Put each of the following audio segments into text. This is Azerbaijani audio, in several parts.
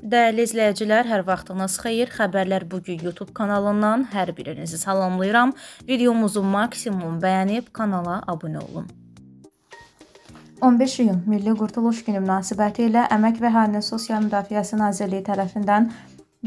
Dəyərli izləyicilər, hər vaxtınız xeyir. Xəbərlər bu gün YouTube kanalından hər birinizi salamlayıram. Videomuzu maksimum bəyənib kanala abunə olun. 15 iyun Milli Qurtuluş Günü münasibətilə Əmək və Əhalinin Sosial Müdafiəsi Nazirliyi tərəfindən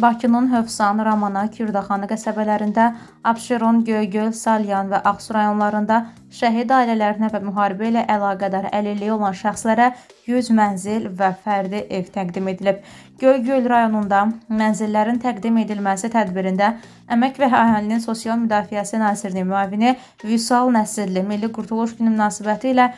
Bakının Hövsan, Ramana, Kirdaxanı qəsəbələrində, Abşeron, Göygöl, Salyan və Ağsu rayonlarında şəhid ailələrinə və müharibə ilə əlaqədar əlilliyi olan şəxslərə 100 mənzil və fərdi ev təqdim edilib. Göygöl rayonunda mənzillərin təqdim edilməsi tədbirində Əmək və Əhalinin Sosial Müdafiəsi Nazirinin müavini Vüsal Nəsrli Milli Qurtuluş Günü münasibəti ilə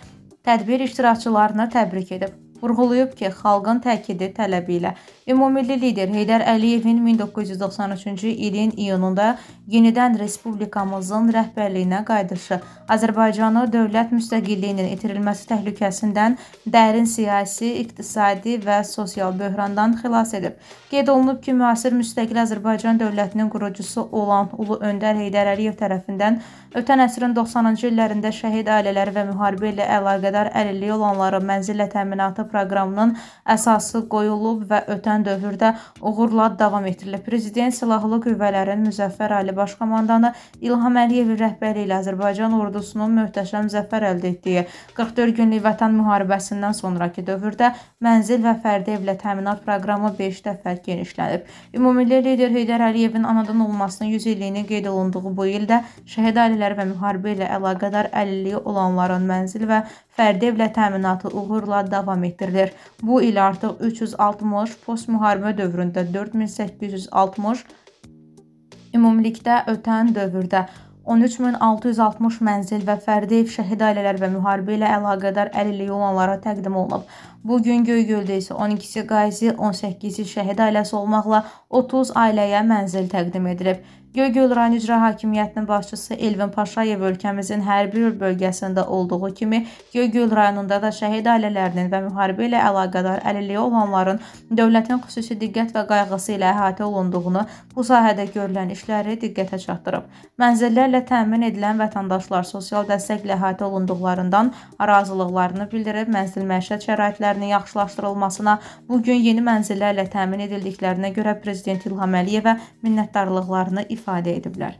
tədbir iştirakçılarını təbrik edib. Vurğulayıb ki, xalqın təkidi tələbi ilə ümumilli lider Heydər Əliyevin 1993-cü ilin iyununda yenidən respublikamızın rəhbərliyinə qayıdışı Azərbaycanı dövlət müstəqilliyinin itirilməsi təhlükəsindən dərin siyasi, iqtisadi və sosial böhrandan xilas edib. Qeyd olunub ki, müasir müstəqil Azərbaycan dövlətinin qurucusu olan Ulu Öndər Heydər Əliyev tərəfindən ötən əsrin 90-cı illərində şəhid ailələri və müharibə ilə əlaqədar əlilliyi olanların mənzillə təminatı proqramının əsası qoyulub və ötən dövrdə uğurla davam etdirilib. Prezident Silahlı Qüvvələrin Müzəffər Ali Baş Komandanı İlham Əliyevin rəhbərliyi ilə Azərbaycan ordusunun möhtəşəm zəfər əldə etdiyi 44 günlük Vətən müharibəsindən sonrakı dövrdə mənzil və fərdi evlə təminat proqramı 5 dəfə genişlənib. Ümummilli lider Heydər Əliyevin anadan olmasının 100 illiyinin qeyd olunduğu bu ildə şəhid ailələri və müharibə ilə əlaqədar əlilliyi olanların mənzil və fərdi evlə təminatı uğurla davam etdirilir. Bu il artıq 360 postmuharibə dövründə 4860 ümumilikdə ötən dövrdə 13660 mənzil və fərdi ev şəhid ailələr və müharibə ilə əlaqədar əlilliyi olanlara təqdim olunub. Bu gün Göygöldə isə 12-si qazi, 18-si şəhid ailəsi olmaqla 30 ailəyə mənzil təqdim edilib. Göygöl rayon icra hakimiyyətinin başçısı Elvin Paşayev ölkəmizin hər bir bölgəsində olduğu kimi Göygöl rayonunda da şəhid ailələrinin və müharibə ilə əlaqədar əlilliyi olanların dövlətin xüsusi diqqət və qayğısı ilə əhatə olunduğunu, bu sahədə görülən işləri diqqətə çatdırıb. Mənzillərlə təmin edilən vətəndaşlar sosial dəstəklə əhatə olunduqlarından razılıqlarını bildirib, mənzil məişət şəraitlərinin yaxşılaşdırılmasına, bu gün yeni mənzillərlə təmin edildiklərinə görə prezident İlham Əliyevə minnətdarlıqlarını ifadə ifade edebilir.